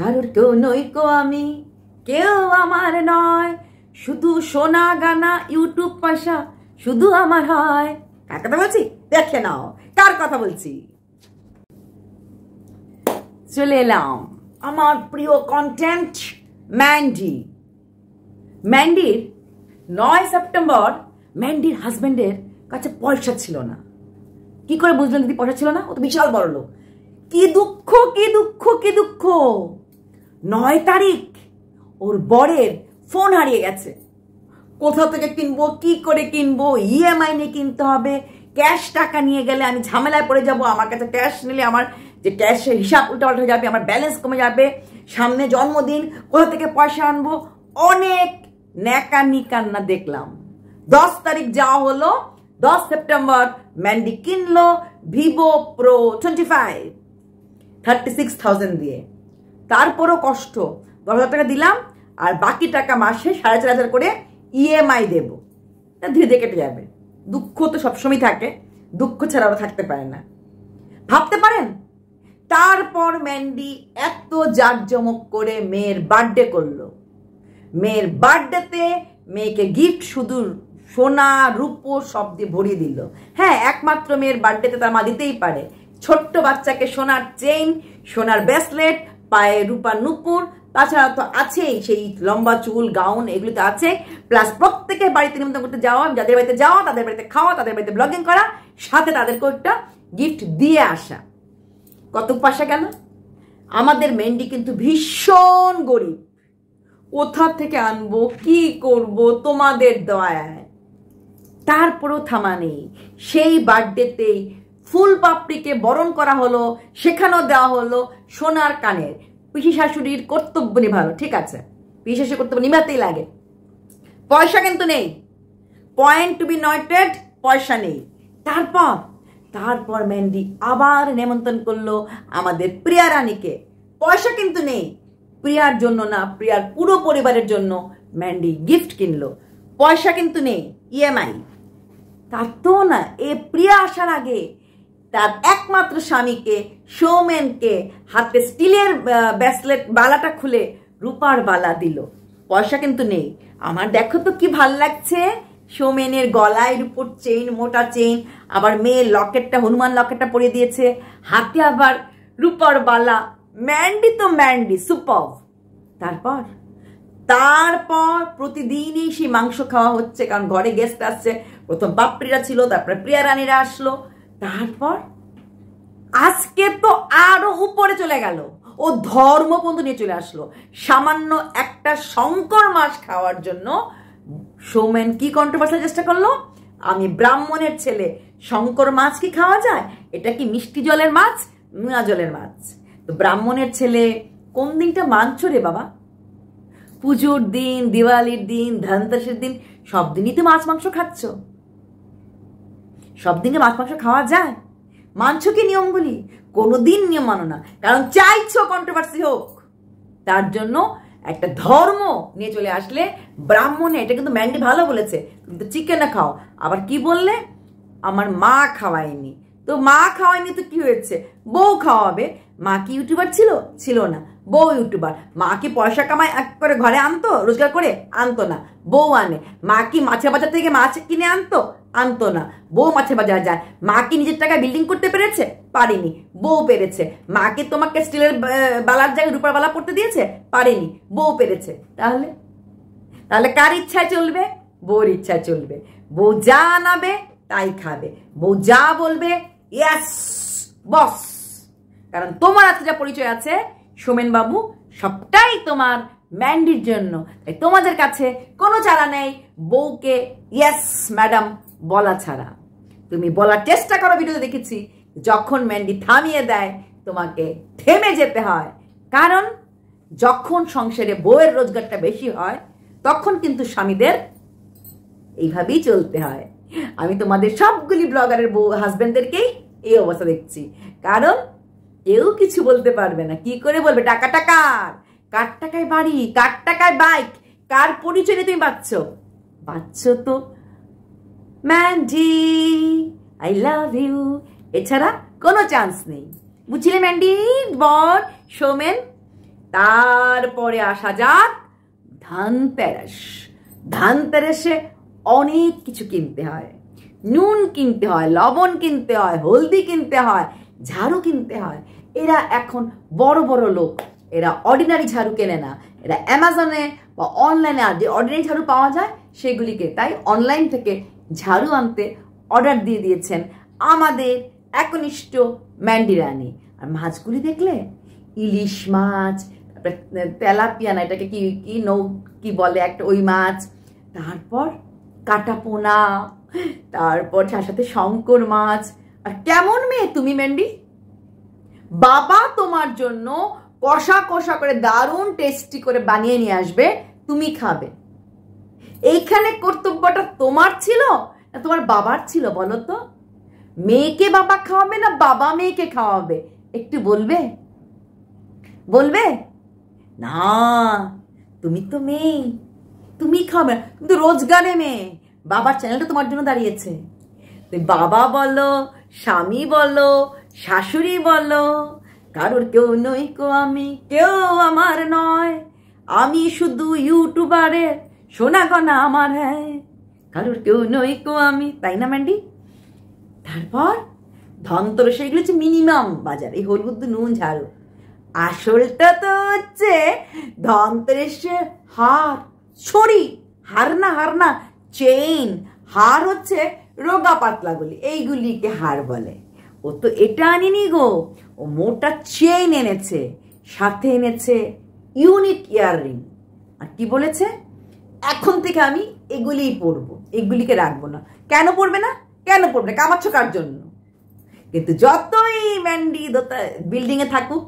কারোর কেউ নৈকো আমি কেউ আমার নয় শুধু সোনা গানা ইউটিউব পয়সা শুধু আমার হয় কার কথা বলছি দেখে নাও কার কথা বলছি চলে এলাম আমার প্রিয় কন্টেন্ট ম্যান্ডি ম্যান্ডির নয় সেপ্টেম্বর ম্যান্ডির হাজব্যান্ডের কাছে পয়সা ছিল না কি করে বুঝলেন দিদি পয়সা ছিল না ও তো বিশাল বড় লোক কি দুঃখ কি দুঃখ কি দুঃখ নয় তারিখ ওর বরের ফোন হারিয়ে গেছে কোথা থেকে কিনবো কি করে কিনবো ইএমআই e নিয়ে কিনতে হবে ক্যাশ টাকা নিয়ে গেলে আমি ঝামেলায় পড়ে যাব আমার কাছে ক্যাশ নিলে আমার যে ক্যাশের হিসাব উল্টাপাল্টা হয়ে যাবে আমার ব্যালেন্স কমে যাবে সামনে জন্মদিন কোথা থেকে পয়সা আনবো অনেক ন্যাকানি কান্না দেখলাম দশ তারিখ যাওয়া হলো দশ সেপ্টেম্বর ম্যান্ডি কিনলো Vivo pro twenty five thirty six thousand দিয়ে তারপরও কষ্ট দশ হাজার টাকা দিলাম আর বাকি টাকা মাসে সাড়ে চার হাজার করে ইএমআই e দেব তা ধীরে ধীরে কেটে যাবে দুঃখ তো সবসময় থাকে দুঃখ ছাড়া ওরা থাকতে পারে না ভাবতে পারেন তারপর ম্যান্ডি এত জাঁকজমক করে মেয়ের বার্থডে করলো মেয়ের বার্থডেতে মেয়েকে গিফট শুধু সোনা রূপো সব দিয়ে ভরিয়ে দিল হ্যাঁ একমাত্র মেয়ের বার্থডেতে তার মা দিতেই পারে ছোট্ট বাচ্চাকে সোনার চেইন সোনার ব্রেসলেট পায়ে রূপা নুপুর তাছাড়া তো আছেই সেই লম্বা চুল গাউন এগুলো তো আছে প্লাস প্রত্যেকের বাড়িতে নিমন্ত্রণ করতে যাওয়া যাদের বাড়িতে যাওয়া তাদের বাড়িতে খাওয়া তাদের বাড়িতে ব্লগিং করা সাথে তাদেরকেও একটা গিফট দিয়ে আসা কত পাশা গেল আমাদের মেন্ডি কিন্তু ভীষণ গরিব কোথা থেকে আনবো কি করব তোমাদের দয়ায় তারপরও থামা নেই সেই বার্থডেতেই ফুল পাপড়িকে বরণ করা হলো সেখানেও দেওয়া হলো সোনার কানের পিসি শাশুড়ির কর্তব্য নিভালো ঠিক আছে পিসি শাশুড়ি কর্তব্য নিভাতেই লাগে পয়সা কিন্তু নেই পয়েন্ট টু বি নয়টেড পয়সা নেই তারপর তারপর মেহেন্দি আবার নেমন্তন করলো আমাদের প্রিয়া রানীকে পয়সা কিন্তু নেই প্রিয়ার জন্য না প্রিয়ার পুরো পরিবারের জন্য ম্যান্ডি গিফট কিনলো পয়সা কিন্তু নেই ইএমআই e তার তো না এ প্রিয়া আসার আগে তার একমাত্র স্বামীকে শোম্যানকে হাতে স্টিলের ব্যাসলেট বালাটা খুলে রূপার বালা দিল পয়সা কিন্তু নেই আমার দেখো তো কি ভাল লাগছে সোমেনের গলায় উপর চেইন মোটা চেইন আবার মেয়ে লকেটটা হনুমান লকেটটা পরিয়ে দিয়েছে হাতে আবার রূপার বালা ম্যান্ডি তো ম্যান্ডি সুপভ তারপর তারপর প্রতিদিনই সেই মাংস খাওয়া হচ্ছে কারণ ঘরে গেস্ট আসছে প্রথম বাপ্রিরা ছিল তারপরে প্রিয়া রানীরা আসলো তারপর আজকে তো আরো উপরে চলে গেল ও ধর্ম নিয়ে চলে আসলো সামান্য একটা শঙ্কর মাছ খাওয়ার জন্য সৌমেন কি কন্ট্রোভার্সাল চেষ্টা করলো আমি ব্রাহ্মণের ছেলে শঙ্কর মাছ কি খাওয়া যায় এটা কি মিষ্টি জলের মাছ নোনা জলের মাছ তো ব্রাহ্মণের ছেলে কোন দিনটা মানছ রে বাবা পুজোর দিন দিওয়ালির দিন ধনতেরাসের দিন সব দিনই তো মাছ মাংস খাচ্ছ সব দিনে মাছ মাংস খাওয়া যায় মানছো কি নিয়মগুলি কোনো দিন নিয়ম মানো না কারণ চাইছো কন্ট্রোভার্সি হোক তার জন্য একটা ধর্ম নিয়ে চলে আসলে ব্রাহ্মণে এটা কিন্তু ম্যান্ডি ভালো বলেছে তুমি তো চিকেন না খাও আবার কি বললে আমার মা খাওয়ায়নি তো মা খাওয়ায়নি তো কি হয়েছে বউ খাওয়াবে মা কি ইউটিউবার ছিল ছিল না বউ ইউটিউবার মা কি পয়সা কামায় এক করে ঘরে আনতো রোজগার করে আনতো না বউ আনে মা কি মাছের বাজার থেকে মাছ কিনে আনতো আনতো না বউ মাছের বাজার যায় মা কি নিজের টাকায় বিল্ডিং করতে পেরেছে পারেনি বউ পেরেছে মাকে তোমাকে স্টিলের বালার জায়গায় রূপার বালা পড়তে দিয়েছে পারেনি বউ পেরেছে তাহলে তাহলে কার ইচ্ছায় চলবে বউর ইচ্ছা চলবে বউ যা আনাবে তাই খাবে বউ যা বলবে ইয়াস বস কারণ তোমার হাতে যা পরিচয় আছে সোমেন বাবু সবটাই তোমার ম্যান্ডির জন্য তাই তোমাদের কাছে কোনো চারা নেই বউকে ইয়েস ম্যাডাম বলা ছাড়া তুমি বলার চেষ্টা করো ভিডিওতে দেখেছি যখন ম্যান্ডি থামিয়ে দেয় তোমাকে থেমে যেতে হয় কারণ যখন সংসারে বউয়ের রোজগারটা বেশি হয় তখন কিন্তু স্বামীদের এইভাবেই চলতে হয় আমি তোমাদের সবগুলি ব্লগারের বউ হাজব্যান্ডদেরকেই এই অবস্থা দেখছি কারণ কেউ কিছু বলতে পারবে না কি করে বলবে টাকাটা কার কার টাকায় বাড়ি কার টাকায় বাইক কার পরিচয় তুমি বাচ্চ বাচ্চ তো ম্যান্ডি আই লাভ ইউ এছাড়া কোনো চান্স নেই বুঝলে ম্যান্ডি বর সোমেন তারপরে আসা যাক ধানতেরাস ধানতেরাসে অনেক কিছু কিনতে হয় নুন কিনতে হয় লবণ কিনতে হয় হলদি কিনতে হয় ঝাড়ু কিনতে হয় এরা এখন বড় বড় লোক এরা অর্ডিনারি ঝাড়ু কেনে না এরা অ্যামাজনে বা অনলাইনে আর যে অর্ডিনারি ঝাড়ু পাওয়া যায় সেগুলিকে তাই অনলাইন থেকে ঝাড়ু আনতে অর্ডার দিয়ে দিয়েছেন আমাদের একনিষ্ঠ ম্যান্ডি আর মাছগুলি দেখলে ইলিশ মাছ তারপরে তেলাপিয়া এটাকে কি কি নৌ কি বলে একটা ওই মাছ তারপর কাটাপোনা তারপর তার সাথে শঙ্কর মাছ আর কেমন মেয়ে তুমি ম্যান্ডি বাবা তোমার জন্য কষা কষা করে দারুণ টেস্টি করে বানিয়ে নিয়ে আসবে তুমি খাবে এইখানে কর্তব্যটা তোমার ছিল না তোমার বাবার ছিল বলো তো মেয়েকে বাবা খাওয়াবে না বাবা মেয়েকে খাওয়াবে একটু বলবে বলবে না তুমি তো মেয়ে তুমি খাবে না তুমি তো রোজগারে মেয়ে বাবার চ্যানেলটা তোমার জন্য দাঁড়িয়েছে বাবা বলো স্বামী বলো শাশুড়ি বলো কারোর কেউ নই কো আমি কেউ আমার নয় আমি শুধু ইউটিউবারে সোনা গনা আমার হ্যাঁ কারোর কেউ নই কো আমি তাই না ম্যান্ডি তারপর ধন্তর সেগুলো হচ্ছে মিনিমাম বাজার এই হলুদ নুন ঝাল আসলটা তো হচ্ছে ধন্তরেশের হার ছড়ি হার না হার না চেইন হার হচ্ছে রোগা পাতলাগুলি এইগুলিকে হার বলে ও তো এটা আনিনি গো ও মোটা চেইন এনেছে সাথে এনেছে ইউনিক ইয়াররিং আর কি বলেছে এখন থেকে আমি এগুলিই পরবো এগুলিকে রাখবো না কেন পরবে না কেন পরবে না কামাচ্ছ কার জন্য কিন্তু যতই ম্যান্ডি দোতা বিল্ডিংয়ে থাকুক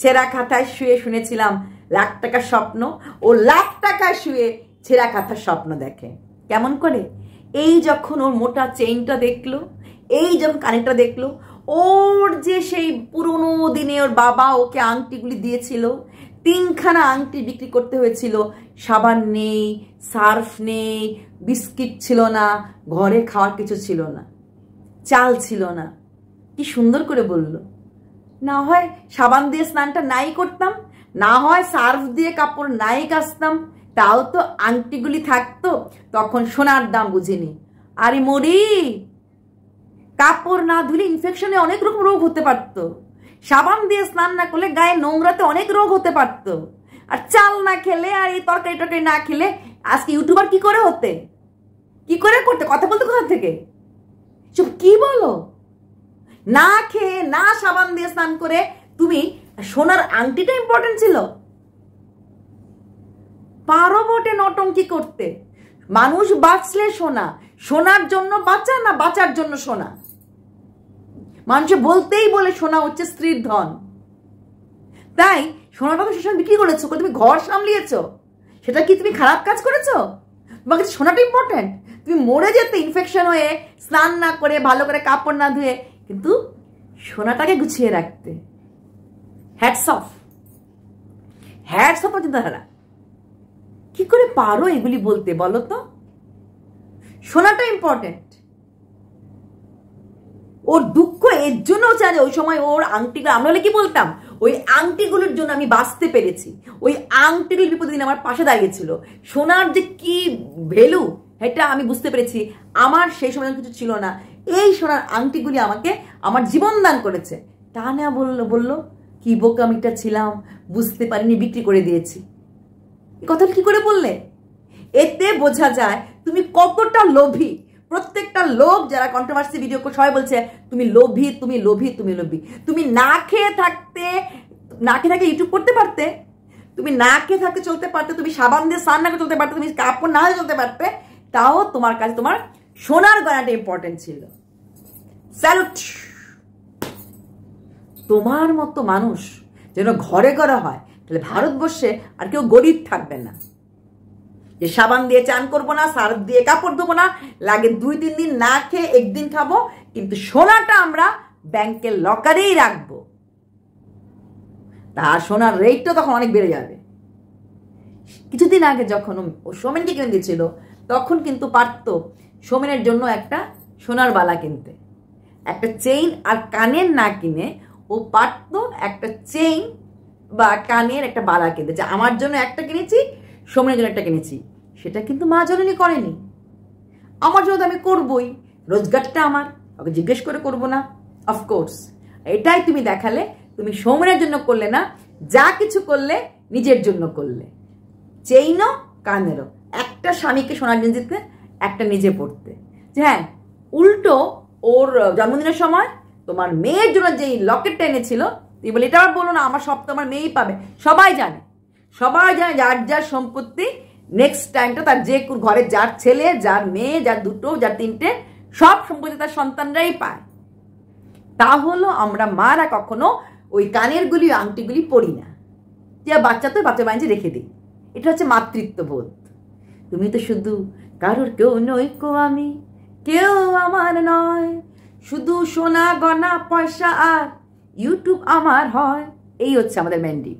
ছেঁড়া খাতায় শুয়ে শুনেছিলাম লাখ টাকার স্বপ্ন ও লাখ টাকা শুয়ে ছেঁড়া খাতার স্বপ্ন দেখে কেমন করে এই যখন ওর মোটা চেইনটা দেখলো এই যখন কানেরটা দেখলো ওর যে সেই পুরনো দিনে ওর বাবা ওকে আংটিগুলি দিয়েছিল তিনখানা আংটি বিক্রি করতে হয়েছিল সাবান নেই সার্ফ নেই বিস্কিট ছিল না ঘরে খাওয়ার কিছু ছিল না চাল ছিল না কি সুন্দর করে বলল না হয় সাবান দিয়ে স্নানটা নাই করতাম না হয় সার্ফ দিয়ে কাপড় নাই কাচতাম তাও তো আংটিগুলি থাকতো তখন সোনার দাম বুঝিনি আরে মরি কাপড় না ধুলে ইনফেকশনে অনেক রকম রোগ হতে পারত সাবান দিয়ে স্নান না করলে গায়ে নোংরাতে অনেক রোগ হতে পারত আর চাল না খেলে আর এই তরকারি টরকারি না খেলে আজকে ইউটিউবার কি করে হতে কি করে করতে কথা বলতে কোথা থেকে চুপ কি বলো না খেয়ে না সাবান দিয়ে স্নান করে তুমি সোনার আংটিটা ইম্পর্টেন্ট ছিল পারো বটে নটঙ্কি করতে মানুষ বাঁচলে সোনা সোনার জন্য বাঁচা না বাঁচার জন্য সোনা মানুষে বলতেই বলে সোনা হচ্ছে স্ত্রীর ধন তাই সোনার কথা শোষণ বিক্রি করেছো তুমি ঘর সামলিয়েছো সেটা কি তুমি খারাপ কাজ করেছো তোমাকে সোনাটা ইম্পর্ট্যান্ট তুমি মরে যেতে ইনফেকশন হয়ে স্নান না করে ভালো করে কাপড় না ধুয়ে কিন্তু সোনাটাকে গুছিয়ে রাখতে হ্যাটস অফ হ্যাটস অফ চিন্তাধারা কি করে পারো এগুলি বলতে বলো তো শোনাটা ইম্পর্টেন্ট ওর দুঃখ এর জন্য জানে ওই সময় ওর আংটিগুলো আমরা কি বলতাম ওই আংটিগুলোর জন্য আমি বাঁচতে পেরেছি ওই আংটিগুলি বিপদিন দিন আমার পাশে দাঁড়িয়েছিল সোনার যে কি ভ্যালু এটা আমি বুঝতে পেরেছি আমার সেই সময় কিছু ছিল না এই সোনার আংটিগুলি আমাকে আমার জীবন দান করেছে তা না বললো বললো কি বোকামিটা ছিলাম বুঝতে পারিনি বিক্রি করে দিয়েছি কথাটা কি করে বললে এতে বোঝা যায় তুমি কতটা লোভী প্রত্যেকটা লোভ যারা কন্ট্রোভার্সি ভিডিও সবাই বলছে তুমি লোভী তুমি লোভী তুমি লোভী তুমি না খেয়ে থাকতে না খেয়ে থাকে ইউটিউব করতে পারতে তুমি না খেয়ে থাকতে চলতে পারতে তুমি সাবান দিয়ে সান না চলতে পারতে তুমি কাপড় না চলতে পারতে তাও তোমার কাছে তোমার সোনার গয়নাটা ইম্পর্টেন্ট ছিল স্যালুট তোমার মতো মানুষ যেন ঘরে ঘরে হয় তাহলে ভারতবর্ষে আর কেউ গরিব থাকবে না যে সাবান দিয়ে চান করবো না সার্ফ দিয়ে কাপড় ধোবো না লাগে দুই তিন দিন না খেয়ে একদিন খাবো কিন্তু সোনাটা আমরা ব্যাংকের লকারেই রাখবো তার সোনার রেটটা তখন অনেক বেড়ে যাবে কিছুদিন আগে যখন ও সোমেনকে কিনে দিয়েছিল তখন কিন্তু পারত সোমেনের জন্য একটা সোনার বালা কিনতে একটা চেইন আর কানের না কিনে ও পারত একটা চেইন বা কানের একটা বালা কিনতে আমার জন্য একটা কিনেছি সময়ের জন্য একটা কিনেছি সেটা কিন্তু মা জননী করেনি আমার জন্য তো আমি করবই রোজগারটা আমার ওকে জিজ্ঞেস করে করব না অফকোর্স এটাই তুমি দেখালে তুমি সময়ের জন্য করলে না যা কিছু করলে নিজের জন্য করলে চেইন কানেরও একটা স্বামীকে সোনার জন্য দিতে একটা নিজে পড়তে যে হ্যাঁ উল্টো ওর জন্মদিনের সময় তোমার মেয়ের জন্য যেই লকেটটা এনেছিল এই বলে এটা আবার বলো না আমার সব তো আমার মেয়েই পাবে সবাই জানে সবাই জানে যার যার সম্পত্তি নেক্সট টাইমটা তার যে ঘরে যার ছেলে যার মেয়ে যার দুটো যার তিনটে সব সম্পত্তি তার সন্তানরাই পায় তা হলো আমরা মারা কখনো ওই কানের গুলি আংটিগুলি পড়ি না যে বাচ্চা তো বাচ্চা বাইঞ্জে রেখে দিই এটা হচ্ছে মাতৃত্ববোধ তুমি তো শুধু কারোর কেউ নৈকো আমি কেউ আমার নয় শুধু সোনা গনা পয়সা আর ইউটিউব আমার হয় এই হচ্ছে আমাদের ম্যান্ডি